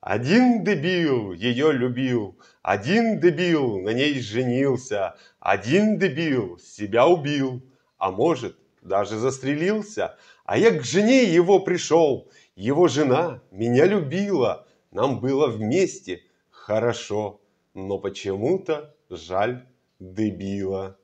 Один дебил ее любил, один дебил на ней женился, один дебил себя убил, а может, даже застрелился. А я к жене его пришел, его жена меня любила, нам было вместе хорошо, но почему-то жаль дебила.